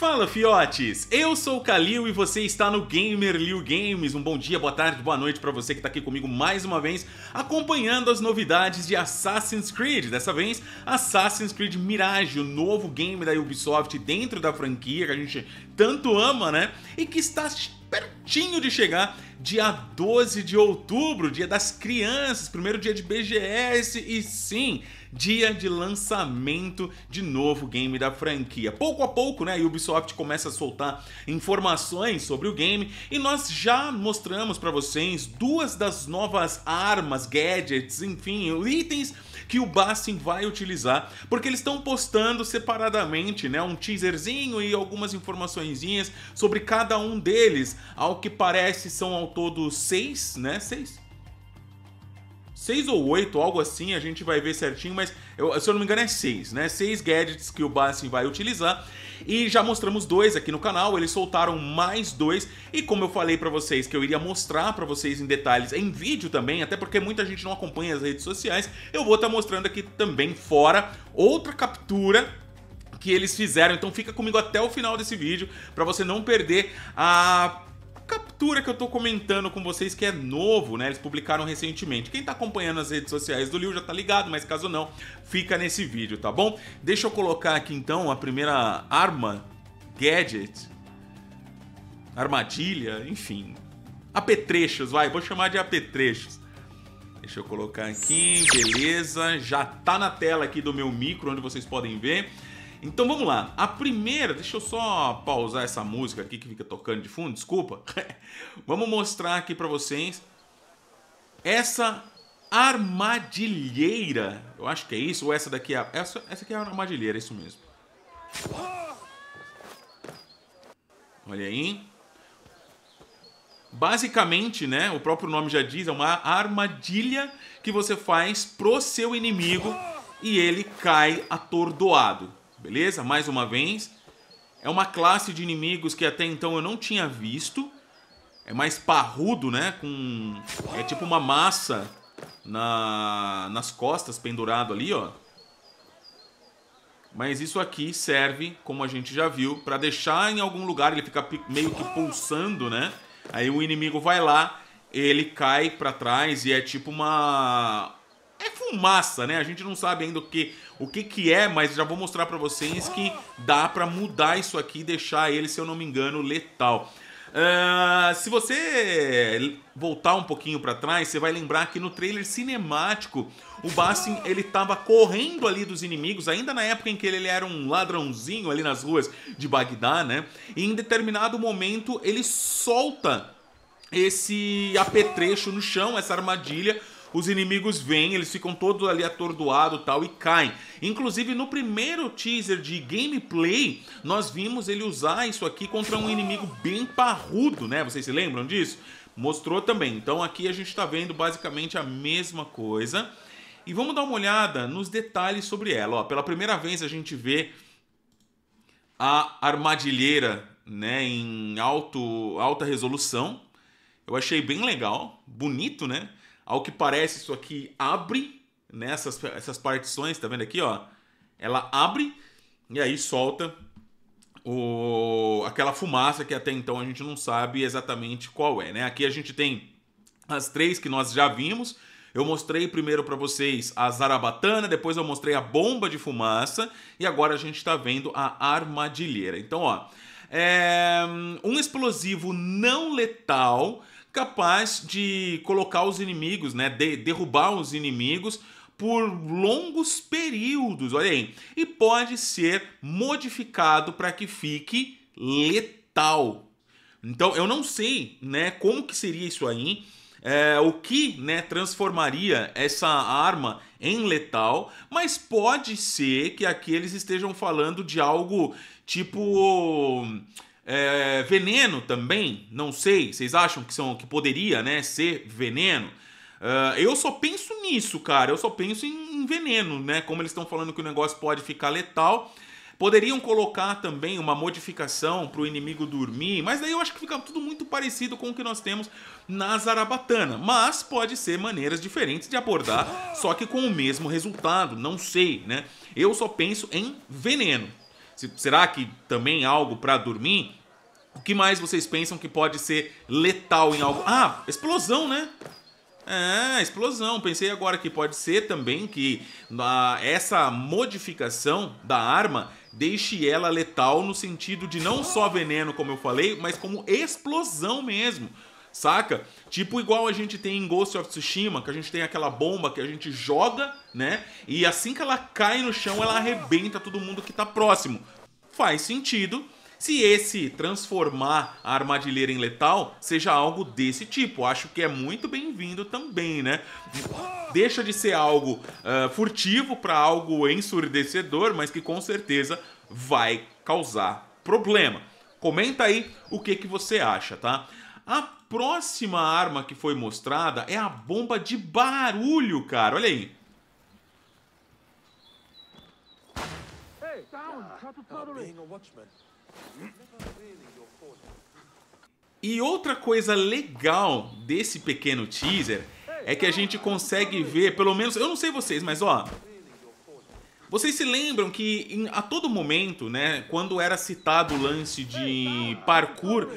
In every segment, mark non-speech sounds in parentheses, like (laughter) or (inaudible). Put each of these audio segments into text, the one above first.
Fala fiotes, eu sou o Kalil e você está no Gamer Liu Games. Um bom dia, boa tarde, boa noite para você que está aqui comigo mais uma vez, acompanhando as novidades de Assassin's Creed. Dessa vez, Assassin's Creed Mirage, o novo game da Ubisoft dentro da franquia que a gente tanto ama, né? E que está pertinho de chegar dia 12 de outubro, dia das crianças, primeiro dia de BGS e sim, dia de lançamento de novo game da franquia. Pouco a pouco, né, a Ubisoft começa a soltar informações sobre o game e nós já mostramos para vocês duas das novas armas, gadgets, enfim, itens que o Bassin vai utilizar, porque eles estão postando separadamente, né, um teaserzinho e algumas informaçõeszinhas sobre cada um deles. Ao que parece são ao todo seis, né, seis seis ou oito, algo assim, a gente vai ver certinho, mas eu, se eu não me engano é seis, né? Seis gadgets que o Bassin vai utilizar. E já mostramos dois aqui no canal, eles soltaram mais dois. E como eu falei para vocês que eu iria mostrar para vocês em detalhes em vídeo também, até porque muita gente não acompanha as redes sociais, eu vou estar tá mostrando aqui também fora outra captura que eles fizeram. Então fica comigo até o final desse vídeo para você não perder a captura que eu tô comentando com vocês, que é novo, né? Eles publicaram recentemente. Quem tá acompanhando as redes sociais do Liu já tá ligado, mas caso não, fica nesse vídeo, tá bom? Deixa eu colocar aqui então a primeira arma, gadget, armadilha, enfim. Apetrechos, vai, vou chamar de apetrechos. Deixa eu colocar aqui, beleza. Já tá na tela aqui do meu micro, onde vocês podem ver. Então vamos lá. A primeira, deixa eu só pausar essa música aqui que fica tocando de fundo, desculpa. (laughs) vamos mostrar aqui para vocês essa armadilheira. Eu acho que é isso, ou essa daqui é a... essa, essa aqui é a armadilheira, é isso mesmo. Olha aí. Basicamente, né, o próprio nome já diz, é uma armadilha que você faz pro seu inimigo e ele cai atordoado. Beleza? Mais uma vez, é uma classe de inimigos que até então eu não tinha visto. É mais parrudo, né? Com é tipo uma massa na nas costas pendurado ali, ó. Mas isso aqui serve, como a gente já viu, para deixar em algum lugar, ele fica meio que pulsando, né? Aí o inimigo vai lá, ele cai para trás e é tipo uma massa, né? A gente não sabe ainda o que, o que, que é, mas já vou mostrar para vocês que dá para mudar isso aqui e deixar ele, se eu não me engano, letal. Uh, se você voltar um pouquinho para trás, você vai lembrar que no trailer cinemático o Bassin ele tava correndo ali dos inimigos, ainda na época em que ele era um ladrãozinho ali nas ruas de Bagdá, né? E em determinado momento ele solta esse apetrecho no chão, essa armadilha, os inimigos vêm, eles ficam todos ali atordoados tal e caem. Inclusive no primeiro teaser de gameplay, nós vimos ele usar isso aqui contra um inimigo bem parrudo, né? Vocês se lembram disso? Mostrou também. Então aqui a gente está vendo basicamente a mesma coisa. E vamos dar uma olhada nos detalhes sobre ela. Ó, pela primeira vez a gente vê a armadilheira né, em alto, alta resolução. Eu achei bem legal, bonito, né? Ao que parece, isso aqui abre nessas né? essas partições, tá vendo aqui, ó? Ela abre e aí solta o, aquela fumaça que até então a gente não sabe exatamente qual é, né? Aqui a gente tem as três que nós já vimos. Eu mostrei primeiro para vocês a zarabatana, depois eu mostrei a bomba de fumaça e agora a gente está vendo a armadilheira. Então, ó, é um explosivo não letal capaz de colocar os inimigos, né, de, derrubar os inimigos por longos períodos, olha aí, e pode ser modificado para que fique letal. Então eu não sei, né, como que seria isso aí, é, o que, né, transformaria essa arma em letal, mas pode ser que aqui eles estejam falando de algo tipo é, veneno também, não sei. Vocês acham que são que poderia, né, ser veneno? Uh, eu só penso nisso, cara. Eu só penso em, em veneno, né? Como eles estão falando que o negócio pode ficar letal. Poderiam colocar também uma modificação para o inimigo dormir, mas daí eu acho que fica tudo muito parecido com o que nós temos na Zarabatana. Mas pode ser maneiras diferentes de abordar, só que com o mesmo resultado, não sei, né? Eu só penso em veneno. será que também é algo para dormir? O que mais vocês pensam que pode ser letal em algo? Ah, explosão, né? É, explosão. Pensei agora que pode ser também que ah, essa modificação da arma deixe ela letal no sentido de não só veneno, como eu falei, mas como explosão mesmo. Saca? Tipo igual a gente tem em Ghost of Tsushima, que a gente tem aquela bomba que a gente joga, né? E assim que ela cai no chão, ela arrebenta todo mundo que tá próximo. Faz sentido se esse transformar a armadilheira em letal seja algo desse tipo, acho que é muito bem-vindo também, né? Deixa de ser algo uh, furtivo para algo ensurdecedor, mas que com certeza vai causar problema. Comenta aí o que, que você acha, tá? A próxima arma que foi mostrada é a bomba de barulho, cara. Olha aí. Hey, down, e outra coisa legal desse pequeno teaser é que a gente consegue ver, pelo menos, eu não sei vocês, mas ó, vocês se lembram que em, a todo momento, né, quando era citado o lance de parkour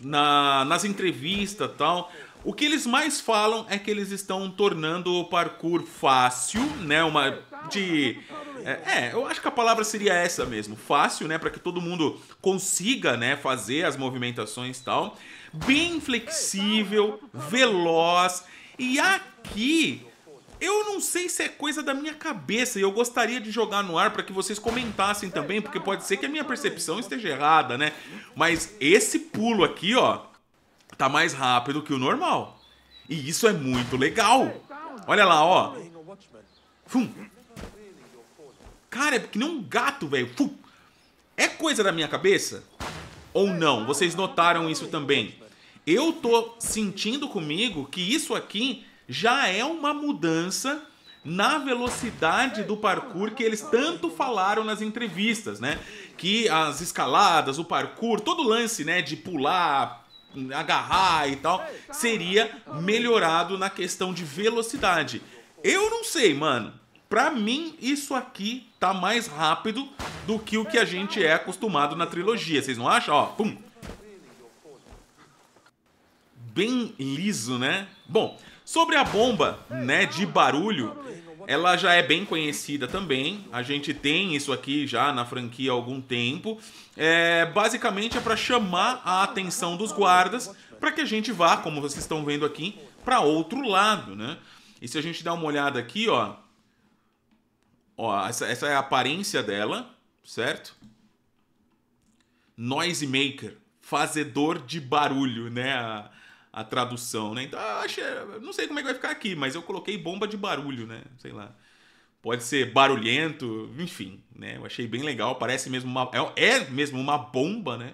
na, nas entrevistas tal, o que eles mais falam é que eles estão tornando o parkour fácil, né, uma de é, é, eu acho que a palavra seria essa mesmo. Fácil, né? Para que todo mundo consiga, né? Fazer as movimentações e tal. Bem flexível, veloz. E aqui eu não sei se é coisa da minha cabeça e eu gostaria de jogar no ar para que vocês comentassem também, porque pode ser que a minha percepção esteja errada, né? Mas esse pulo aqui, ó, tá mais rápido que o normal. E isso é muito legal. Olha lá, ó. Fum. Cara, é que nem um gato, velho. É coisa da minha cabeça? Ou não? Vocês notaram isso também? Eu tô sentindo comigo que isso aqui já é uma mudança na velocidade do parkour que eles tanto falaram nas entrevistas, né? Que as escaladas, o parkour, todo o lance, né, de pular, agarrar e tal, seria melhorado na questão de velocidade. Eu não sei, mano. Pra mim, isso aqui tá mais rápido do que o que a gente é acostumado na trilogia. Vocês não acham? Ó, pum. Bem liso, né? Bom, sobre a bomba, né, de barulho, ela já é bem conhecida também. A gente tem isso aqui já na franquia há algum tempo. É, basicamente é para chamar a atenção dos guardas para que a gente vá, como vocês estão vendo aqui, para outro lado, né? E se a gente dar uma olhada aqui, ó, Ó, essa, essa é a aparência dela, certo? Noise maker, fazedor de barulho, né? A, a tradução, né? Então, eu não sei como é que vai ficar aqui, mas eu coloquei bomba de barulho, né? Sei lá. Pode ser barulhento, enfim, né? Eu achei bem legal, parece mesmo uma é, é mesmo uma bomba, né?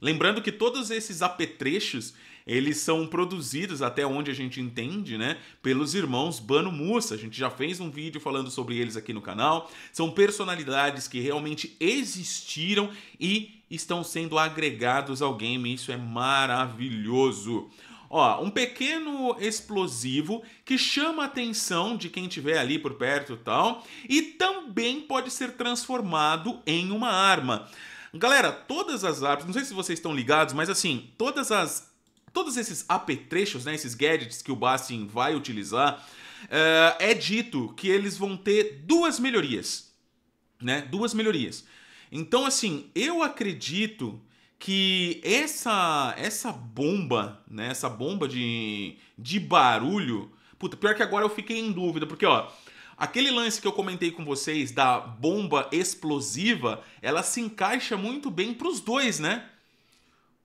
Lembrando que todos esses apetrechos eles são produzidos, até onde a gente entende, né, pelos irmãos Bano Mussa. A gente já fez um vídeo falando sobre eles aqui no canal. São personalidades que realmente existiram e estão sendo agregados ao game. Isso é maravilhoso. Ó, um pequeno explosivo que chama a atenção de quem estiver ali por perto e tal, e também pode ser transformado em uma arma. Galera, todas as armas, não sei se vocês estão ligados, mas assim, todas as todos esses apetrechos, né, esses gadgets que o Bastian vai utilizar, uh, é dito que eles vão ter duas melhorias, né? Duas melhorias. Então, assim, eu acredito que essa essa bomba, né, essa bomba de, de barulho, puta, pior que agora eu fiquei em dúvida, porque ó, aquele lance que eu comentei com vocês da bomba explosiva, ela se encaixa muito bem para os dois, né?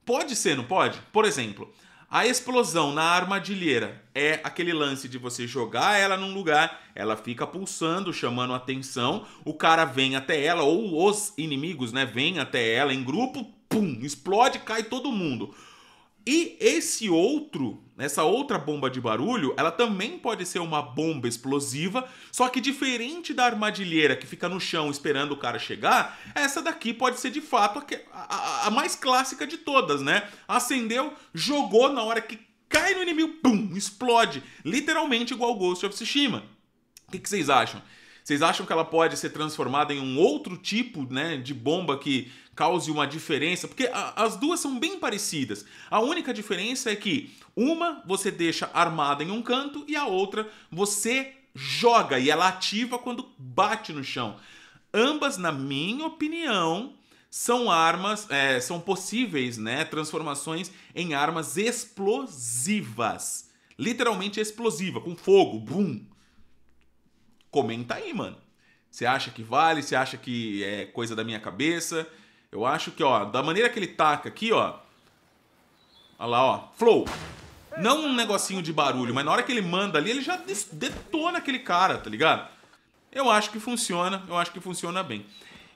Pode ser, não pode? Por exemplo, a explosão na armadilheira é aquele lance de você jogar ela num lugar, ela fica pulsando, chamando atenção, o cara vem até ela, ou os inimigos, né, vêm até ela em grupo, pum, explode, cai todo mundo. E esse outro essa outra bomba de barulho, ela também pode ser uma bomba explosiva, só que diferente da armadilheira que fica no chão esperando o cara chegar, essa daqui pode ser de fato a, a, a mais clássica de todas, né? Acendeu, jogou na hora que cai no inimigo, pum, explode, literalmente igual Ghost of Tsushima. O que, que vocês acham? Vocês acham que ela pode ser transformada em um outro tipo né, de bomba que cause uma diferença, porque a, as duas são bem parecidas. A única diferença é que uma você deixa armada em um canto e a outra você joga e ela ativa quando bate no chão. Ambas, na minha opinião, são armas, é, são possíveis, né, transformações em armas explosivas. Literalmente explosiva, com fogo, bum. Comenta aí, mano. Você acha que vale? Você acha que é coisa da minha cabeça? Eu acho que, ó, da maneira que ele taca aqui, ó. Olha lá, ó. Flow. Não um negocinho de barulho, mas na hora que ele manda ali, ele já detona aquele cara, tá ligado? Eu acho que funciona, eu acho que funciona bem.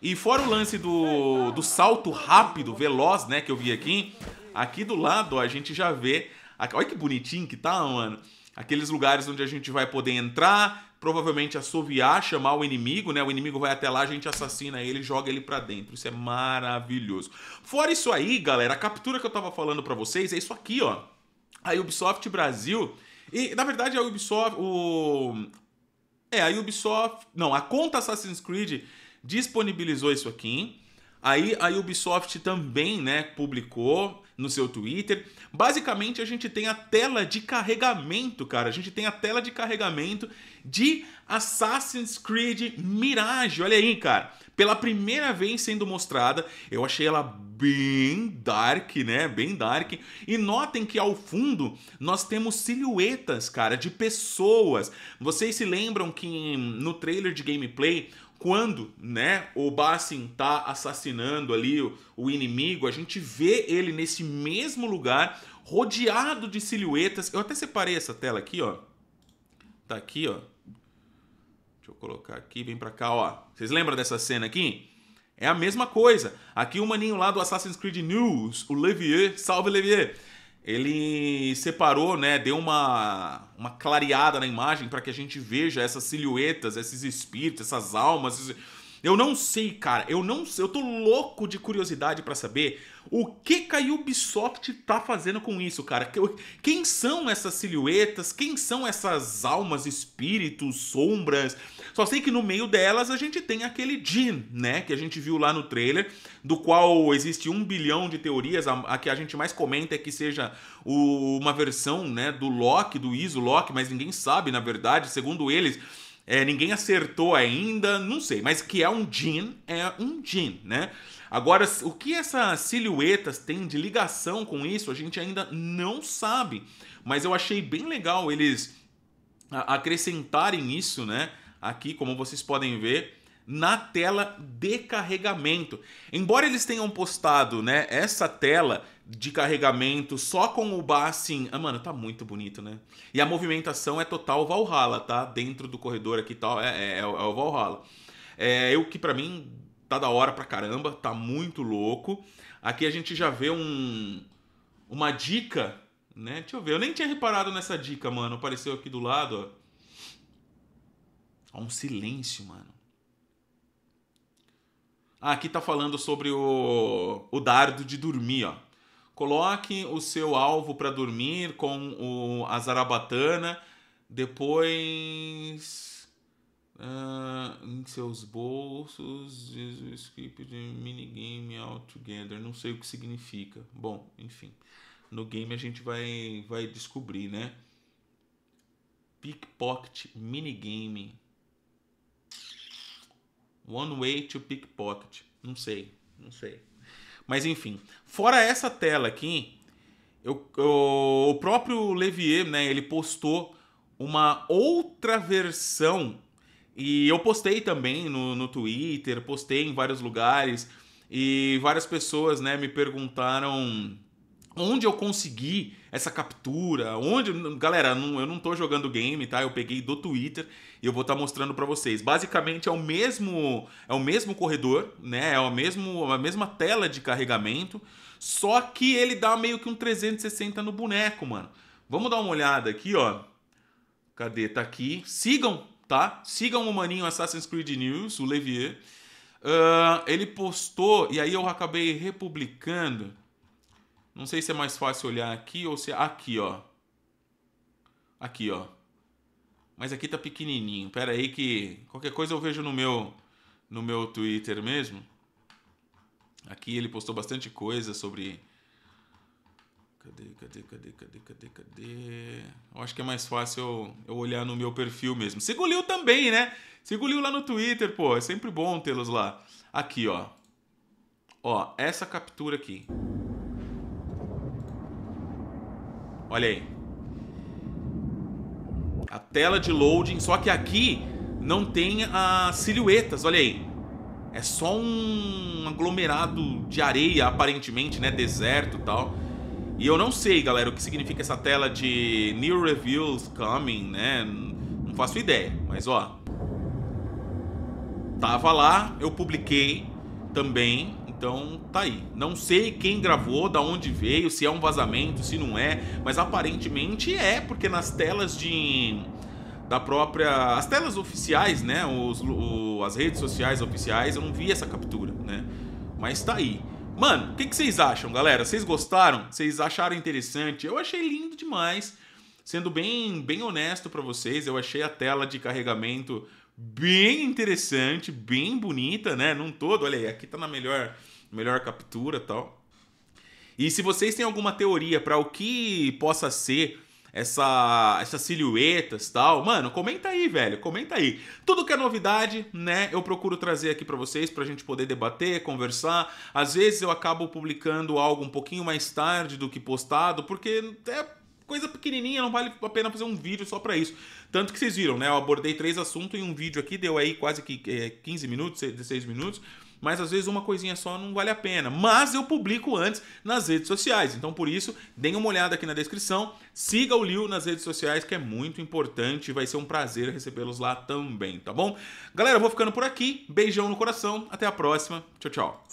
E fora o lance do, do salto rápido, veloz, né, que eu vi aqui, aqui do lado ó, a gente já vê. Olha que bonitinho que tá, mano. Aqueles lugares onde a gente vai poder entrar, provavelmente assoviar, chamar o inimigo, né? O inimigo vai até lá, a gente assassina ele, joga ele para dentro. Isso é maravilhoso. Fora isso aí, galera, a captura que eu tava falando para vocês é isso aqui, ó. A Ubisoft Brasil. E, na verdade, a Ubisoft. O... É, a Ubisoft. Não, a conta Assassin's Creed disponibilizou isso aqui. Aí a Ubisoft também, né, publicou no seu Twitter. Basicamente, a gente tem a tela de carregamento, cara. A gente tem a tela de carregamento de Assassin's Creed Mirage. Olha aí, cara. Pela primeira vez sendo mostrada, eu achei ela bem dark, né? Bem dark. E notem que ao fundo nós temos silhuetas, cara, de pessoas. Vocês se lembram que hum, no trailer de gameplay quando né, o Bassin está assassinando ali o, o, inimigo, a gente vê ele nesse mesmo lugar, rodeado de silhuetas. Eu até separei essa tela aqui, ó. Tá aqui, ó. Deixa eu colocar aqui, vem pra cá, ó. Vocês lembram dessa cena aqui? É a mesma coisa. Aqui o maninho lá do Assassin's Creed News, o Levier, salve Levier ele separou, né, deu uma, uma clareada na imagem para que a gente veja essas silhuetas, esses espíritos, essas almas, esses eu não sei, cara. Eu não sei. Eu tô louco de curiosidade para saber o que, que a Ubisoft tá fazendo com isso, cara. Quem são essas silhuetas? Quem são essas almas, espíritos, sombras? Só sei que no meio delas a gente tem aquele Jin, né? Que a gente viu lá no trailer, do qual existe um bilhão de teorias. A, a que a gente mais comenta é que seja o, uma versão né, do Loki, do Iso Loki, mas ninguém sabe, na verdade, segundo eles é, ninguém acertou ainda, não sei, mas que é um jean, é um jean, né? Agora, o que essas silhuetas têm de ligação com isso, a gente ainda não sabe. Mas eu achei bem legal eles acrescentarem isso, né? Aqui, como vocês podem ver, na tela de carregamento. Embora eles tenham postado, né, essa tela de carregamento só com o Bassin. Ah, mano, tá muito bonito, né? E a movimentação é total Valhalla, tá? Dentro do corredor aqui e tal, é, é, é, o é Valhalla. É, eu que para mim tá da hora pra caramba, tá muito louco. Aqui a gente já vê um uma dica, né? Deixa eu ver, eu nem tinha reparado nessa dica, mano. Apareceu aqui do lado, ó. Há um silêncio, mano. Aqui está falando sobre o, o dardo de dormir. Ó. Coloque o seu alvo para dormir com o, a zarabatana, depois uh, em seus bolsos, skip de minigame all Não sei o que significa. Bom, enfim, no game a gente vai, vai descobrir, né? Pickpocket minigame. One Way to Pickpocket. Não sei, não sei. Mas enfim, fora essa tela aqui, eu, eu, o próprio Levier, né, ele postou uma outra versão e eu postei também no, no Twitter, postei em vários lugares e várias pessoas, né, me perguntaram onde eu consegui essa captura, onde, galera, eu não tô jogando game, tá? Eu peguei do Twitter e eu vou estar tá mostrando para vocês. Basicamente é o mesmo, é o mesmo corredor, né? É o mesmo, a mesma tela de carregamento, só que ele dá meio que um 360 no boneco, mano. Vamos dar uma olhada aqui, ó. Cadê? Tá aqui. Sigam, tá? Sigam o maninho Assassin's Creed News, o Levier. Uh, ele postou, e aí eu acabei republicando não sei se é mais fácil olhar aqui ou se é aqui, ó. Aqui, ó. Mas aqui tá pequenininho. Pera aí que qualquer coisa eu vejo no meu no meu Twitter mesmo. Aqui ele postou bastante coisa sobre Cadê, cadê, cadê, cadê, cadê, cadê? Eu acho que é mais fácil eu, eu olhar no meu perfil mesmo. Seguliu também, né? Seguliu lá no Twitter, pô. É sempre bom tê-los lá. Aqui, ó. Ó, essa captura aqui. Olha aí. A tela de loading, só que aqui não tem as silhuetas, olha aí. É só um aglomerado de areia, aparentemente, né? Deserto e tal. E eu não sei, galera, o que significa essa tela de New Reviews Coming, né? Não faço ideia, mas ó. Tava lá, eu publiquei também. Então tá aí. Não sei quem gravou, da onde veio, se é um vazamento, se não é, mas aparentemente é, porque nas telas de da própria as telas oficiais, né, os, o, as redes sociais oficiais, eu não vi essa captura, né? Mas tá aí. Mano, o que, que vocês acham, galera? Vocês gostaram? Vocês acharam interessante? Eu achei lindo demais. Sendo bem, bem honesto para vocês, eu achei a tela de carregamento bem interessante, bem bonita, né? Num todo, olha aí, aqui tá na melhor melhor captura tal. E se vocês têm alguma teoria para o que possa ser essa, essas silhuetas tal, mano, comenta aí, velho, comenta aí. Tudo que é novidade, né, eu procuro trazer aqui para vocês pra gente poder debater, conversar. Às vezes eu acabo publicando algo um pouquinho mais tarde do que postado, porque é coisa pequenininha, não vale a pena fazer um vídeo só para isso. Tanto que vocês viram, né, eu abordei três assuntos em um vídeo aqui, deu aí quase que 15 é, minutos, 16 minutos mas às vezes uma coisinha só não vale a pena. Mas eu publico antes nas redes sociais, então por isso, deem uma olhada aqui na descrição, siga o Liu nas redes sociais, que é muito importante, vai ser um prazer recebê-los lá também, tá bom? Galera, eu vou ficando por aqui, beijão no coração, até a próxima, tchau, tchau.